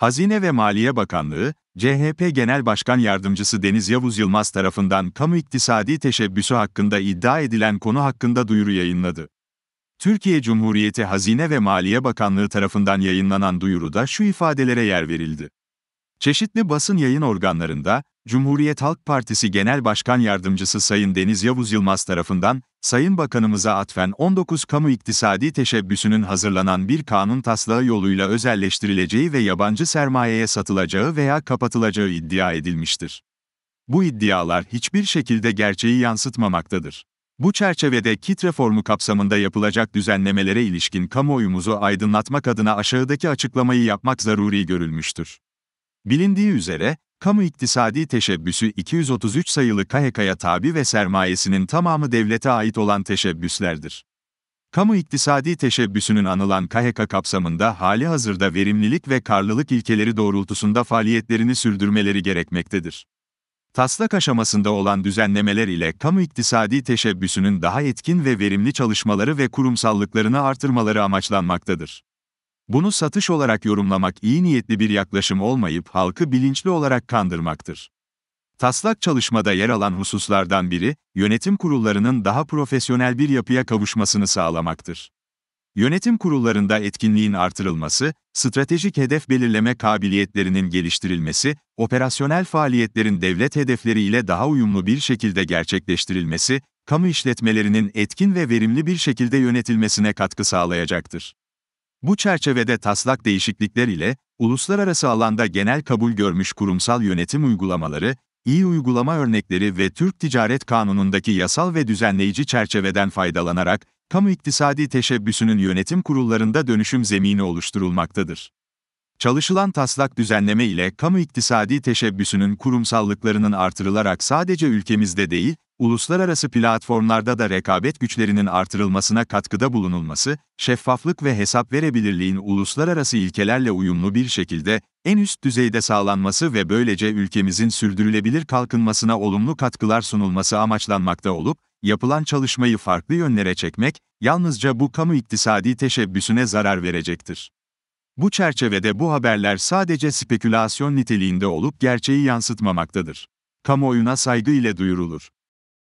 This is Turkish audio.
Hazine ve Maliye Bakanlığı, CHP Genel Başkan Yardımcısı Deniz Yavuz Yılmaz tarafından kamu iktisadi teşebbüsü hakkında iddia edilen konu hakkında duyuru yayınladı. Türkiye Cumhuriyeti Hazine ve Maliye Bakanlığı tarafından yayınlanan duyuruda şu ifadelere yer verildi. Çeşitli basın yayın organlarında, Cumhuriyet Halk Partisi Genel Başkan Yardımcısı Sayın Deniz Yavuz Yılmaz tarafından, Sayın Bakanımıza atfen 19 kamu iktisadi teşebbüsünün hazırlanan bir kanun taslağı yoluyla özelleştirileceği ve yabancı sermayeye satılacağı veya kapatılacağı iddia edilmiştir. Bu iddialar hiçbir şekilde gerçeği yansıtmamaktadır. Bu çerçevede kit reformu kapsamında yapılacak düzenlemelere ilişkin kamuoyumuzu aydınlatmak adına aşağıdaki açıklamayı yapmak zaruri görülmüştür. Bilindiği üzere, kamu iktisadi teşebbüsü 233 sayılı KHK'ya tabi ve sermayesinin tamamı devlete ait olan teşebbüslerdir. Kamu iktisadi teşebbüsünün anılan KHK kapsamında hali hazırda verimlilik ve karlılık ilkeleri doğrultusunda faaliyetlerini sürdürmeleri gerekmektedir. Taslak aşamasında olan düzenlemeler ile kamu iktisadi teşebbüsünün daha etkin ve verimli çalışmaları ve kurumsallıklarını artırmaları amaçlanmaktadır. Bunu satış olarak yorumlamak iyi niyetli bir yaklaşım olmayıp halkı bilinçli olarak kandırmaktır. Taslak çalışmada yer alan hususlardan biri, yönetim kurullarının daha profesyonel bir yapıya kavuşmasını sağlamaktır. Yönetim kurullarında etkinliğin artırılması, stratejik hedef belirleme kabiliyetlerinin geliştirilmesi, operasyonel faaliyetlerin devlet hedefleriyle daha uyumlu bir şekilde gerçekleştirilmesi, kamu işletmelerinin etkin ve verimli bir şekilde yönetilmesine katkı sağlayacaktır. Bu çerçevede taslak değişiklikler ile, uluslararası alanda genel kabul görmüş kurumsal yönetim uygulamaları, iyi uygulama örnekleri ve Türk Ticaret Kanunu'ndaki yasal ve düzenleyici çerçeveden faydalanarak, kamu iktisadi teşebbüsünün yönetim kurullarında dönüşüm zemini oluşturulmaktadır. Çalışılan taslak düzenleme ile kamu iktisadi teşebbüsünün kurumsallıklarının artırılarak sadece ülkemizde değil, uluslararası platformlarda da rekabet güçlerinin artırılmasına katkıda bulunulması, şeffaflık ve hesap verebilirliğin uluslararası ilkelerle uyumlu bir şekilde en üst düzeyde sağlanması ve böylece ülkemizin sürdürülebilir kalkınmasına olumlu katkılar sunulması amaçlanmakta olup, yapılan çalışmayı farklı yönlere çekmek, yalnızca bu kamu iktisadi teşebbüsüne zarar verecektir. Bu çerçevede bu haberler sadece spekülasyon niteliğinde olup gerçeği yansıtmamaktadır. Kamuoyuna saygı ile duyurulur.